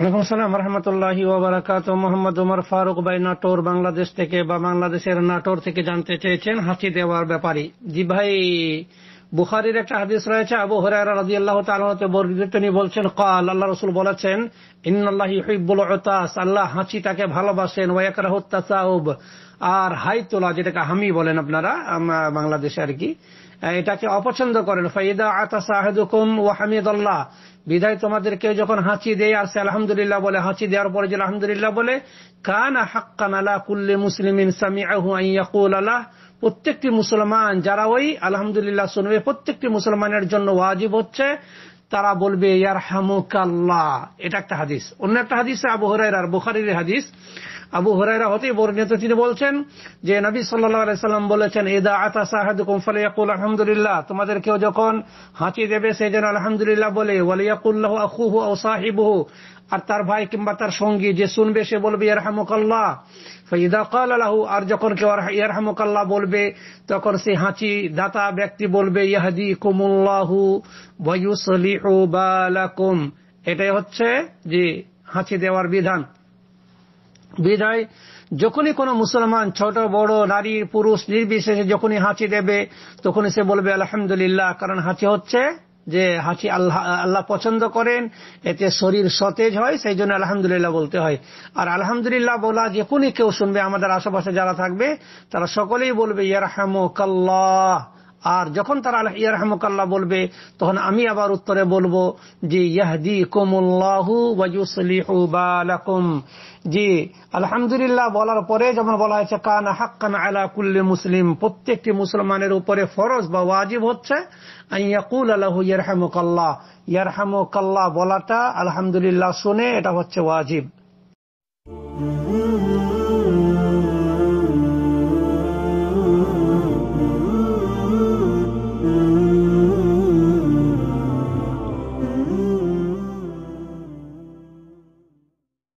ওয়ালাইকুম আসসালাম রহমতুল্লাহি ওবরাকাত মোহাম্মদ ওমর ফারুক ভাই নাটোর বাংলাদেশ থেকে বা বাংলাদেশের নাটোর থেকে জানতে চেয়েছেন হাসি দেওয়ার ব্যাপারে জি ভাই বুখারির একটা হাদিস রয়েছে আবু হরাইরা রাজি আল্লাহ তালতে বর্গিত তিনি বলছেন কাল আল্লাহ রসুল বলেছেন ইন্নআল্লাহ হিবুল ওতাস আল্লাহ হাঁচি তাকে ভালোবাসেন ওয়াক রাহুত্তাসাউব আর হাই তোলা যেটাকে হামি বলেন আপনারা বাংলাদেশে আর কি এটাকে অপছন্দ করেন ফাইদা আতা সাহেদুকুম ও হামিদুল্লাহ বিদায় তোমাদের কেউ যখন হাঁচি দেয় আর সে আলহামদুলিল্লাহ বলে হাঁচি দেওয়ার পরে যে আলহামদুলিল্লাহ বলে কান হাক্কান আলা কুল্লি মুসলিম ইনসামি আহু আইয়াকুল আল্লাহ প্রত্যেকটি মুসলমান যারা ওই আলহামদুলিল্লাহ শুনবে প্রত্যেকটি মুসলমানের জন্য ওয়াজিব হচ্ছে তারা বলবে ইয়ার হামুকাল্লা এটা একটা হাদিস অন্য একটা হাদিস আবহরাই হরাইর বুখারির হাদিস আবু হরাইরা হতে বর্ণিত তিনি বলছেন যে নবী সাল্লাহ সাল্লাম বলেছেন এদা আতা সাহাদুকুম ফালিয়াকুল আলহামদুলিল্লাহ তোমাদের কেউ যখন হাঁচি দেবে সেই যেন আলহামদুলিল্লাহ বলে ওয়ালিয়াকুল্লাহ আখুহু ও সাহিবহু আর তার ভাই কিংবা তার সঙ্গী যে শুনবে সে বলবে ইয়ারহামুকাল্লাহ ফইদা কাল আর যখন কেউ ইয়ারহামুকাল্লাহ বলবে তখন সে হাঁচি দাতা ব্যক্তি বলবে ইয়াহাদি কুমুল্লাহু বয়ুসলিহু বালাকুম এটাই হচ্ছে যে হাঁচি দেওয়ার বিধান বিদায় যখনই কোনো মুসলমান ছোট বড় নারী পুরুষ নির্বিশেষে যখনই হাঁচি দেবে তখনই সে বলবে আলহামদুলিল্লাহ কারণ হাঁচি হচ্ছে যে হাঁচি আল্লাহ আল্লাহ পছন্দ করেন এতে শরীর সতেজ হয় সেই জন্য আলহামদুলিল্লাহ বলতে হয় আর আলহামদুলিল্লাহ বলা যে কোনই কেউ শুনবে আমাদের আশেপাশে যারা থাকবে তারা সকলেই বলবে কাল্লা আর যখন তারা আলহ ইয়া রহমকাল্লাহ বলবে তখন আমি আবার উত্তরে বলবো যে ইয়াহদি কুমুল্লাহু ওয়াজুসলিহু জি আলহামদুলিল্লাহ বলার পরে যেমন বলা হয়েছে কান হাক্কান আলা কুল্লি মুসলিম প্রত্যেকটি মুসলমানের উপরে ফরজ বা ওয়াজিব হচ্ছে ইয়াকুল আলাহু ইয়ারহামুকাল্লাহ ইয়ারহামুকাল্লাহ বলাটা আলহামদুলিল্লাহ শুনে এটা হচ্ছে ওয়াজিব